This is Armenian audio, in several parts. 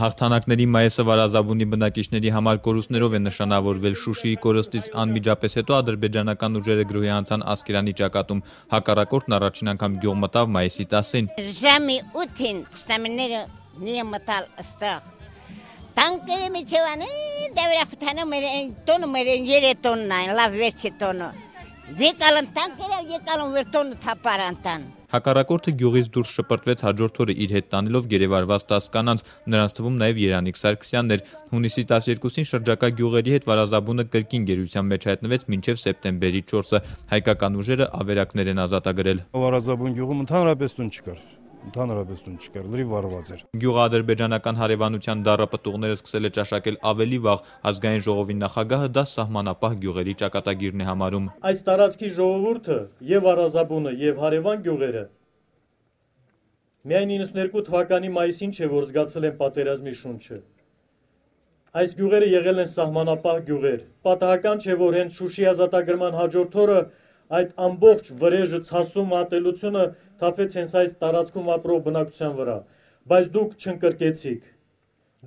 Հաղթանակների մայիսը Վարազաբունի բնակիչների համար կորուստներով է նշանավորվել Շուշիի կորստից անմիջապես հետո ադրբեջանական ուժերը գրոհի անցան Ասկերանի ճակատում։ Հակառակորդն առաջին անգամ գյուղ մտավ մայիսի 10-ին։ Ժամի 8-ին ստամիները նիը մտալ ստեղ։ Տանկերը միջևան է, դավրախությանը մեր են տոնը, մեր են երը տոնն այն, լավ վերջի տոնը։ Եկալն տանկերը, եկալն վեր տոնը թապարանտան։ Հակառակորդը գյուղից դուրս շպրտվեց հաջորդ օրը իր հետ տանելով գերեվարված 10 կանանց, նրանց թվում նաև Երանիկ Սարգսյանն էր։ Հունիսի 12-ին շրջակա գյուղերի հետ Վարազաբունը կրկին գերության մեջ հայտնվեց մինչև սեպտեմբերի 4-ը։ Հայկական ուժերը ավերակներ են ազատագրել։ Վարազաբուն գյուղում ընդհանրապես տուն չկար ընդհանրապես տուն չկար, լրիվ վառված էր։ Գյուղաադրբեջանական հարևանության դարը պտուղները սկսել է ճաշակել ավելի վաղ, ազգային ժողովի նախագահը դա սահմանապահ գյուղերի ճակատագիրն է համարում։ Այս տարածքի ժողովուրդը եւ Արազաբունը եւ հարևան գյուղերը միայն 92 թվականի մայիսին չէ որ զգացել են պատերազմի շունչը։ Այս գյուղերը եղել են սահմանապահ գյուղեր։ Պատահական չէ որ հենց Շուշի ազատագրման հաջորդ օրը այդ ամբողջ վրեժը ցասում ատելությունը թափեց հենց այս տարածքում ապրող բնակության վրա, բայց դուք չընկրկեցիք։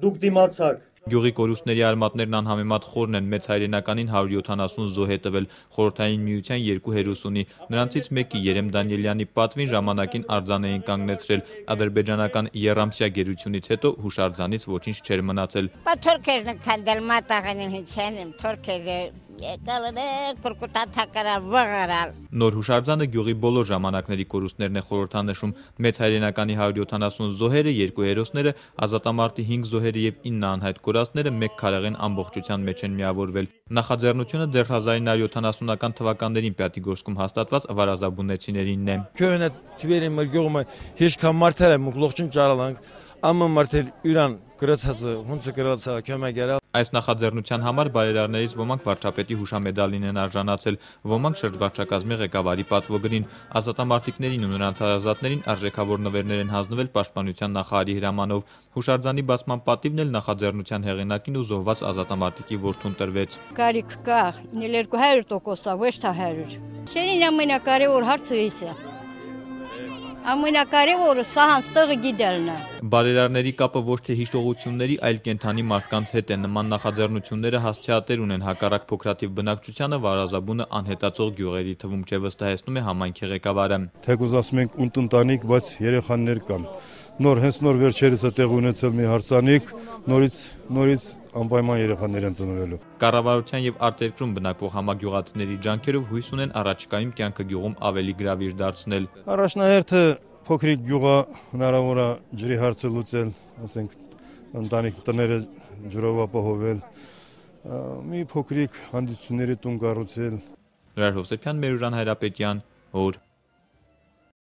Դուք դիմացաք, Գյուղի կորուստների արմատներն անհամեմատ խորն են, մեծ հայրենականին 170 զոհ է տվել, խորհրդային միության երկու հերուսունի, նրանցից մեկի երեմ դանիելյանի պատվին ժամանակին արձանեին կանգնեցրել, ադրբեջանական երամսյա գերությունից հետո հուշարձանից ոչինչ չեր մնացել։ Բա թորքերն են քանդել մատաղեն իմ հիչեն իմ թորքերը եկալնե կրկուտա թակարա վղարալ։ Նոր հուշարձանը գյուղի բոլոր ժամանակների կորուստներն է խորհրդանշում։ Մեծ հայրենականի 170 զոհերը, երկու հերոսները, ազատամարտի 5 զոհերը եւ 9 անհայտ կորածները մեկ քարեղեն ամբողջության մեջ են միավորվել։ Նախաձեռնությունը դեռ 1970-ական թվականներին Պյատիգորսկում հաստատված վարազաբունեցիներինն է։ Քյոնը թվերի մեր գյուղը հիշ կամ մարտերը մենք լողջուն ճարալանք ամը մարդել յուրան գրացածը հունցը գրացա քյոմեգերա Այս նախաձեռնության համար բարերարներից ոմանք վարչապետի հուշամեդալին են արժանացել, ոմանք շրջվարչակազմի ղեկավարի պատվոգրին, ազատամարտիկներին ու նրանց ազատներին արժեքավոր նվերներ են հանձնվել պաշտպանության նախարարի հրամանով։ Հուշարձանի բացման պատիվն էլ նախաձեռնության հեղինակին ու զոհված ազատամարտիկի որդուն տրվեց։ Կարիք կա, 200%-ա, ոչ թե 100։ Շենին ամենակարևոր հարցը էս է ամենակարևորը սա հանստեղը գիդելն է։ Բարերարների կապը ոչ թե հիշողությունների, այլ կենթանի մարդկանց հետ է։ Նման նախաձեռնությունները հասցեատեր ունեն հակառակ փոքրատիվ բնակչությանը Վարազաբունը անհետացող գյուղերի թվում չէ վստահեցնում է համայնքի ղեկավարը։ Թեկուզ ասում ենք ունտնտանիք, բայց երեխաներ կան նոր հենց նոր վերջերս է տեղ ունեցել մի հարցանիք, նորից նորից անպայման երեխաներ են ծնվելու։ Կառավարության եւ արտերկրում բնակվող համագյուղացիների ջանքերով հույս ունեն առաջկայում կյանքը գյուղում ավելի գրավիչ դարձնել։ Առաջնահերթը փոքրիկ գյուղը հնարավոր է ջրի հարցը լուծել, ասենք ընտանիք տները ջրով ապահովել, մի փոքրիկ հանդիսությունների տուն կառուցել։ Նրա Հովսեփյան, Մերուժան Հայրապետյան, օր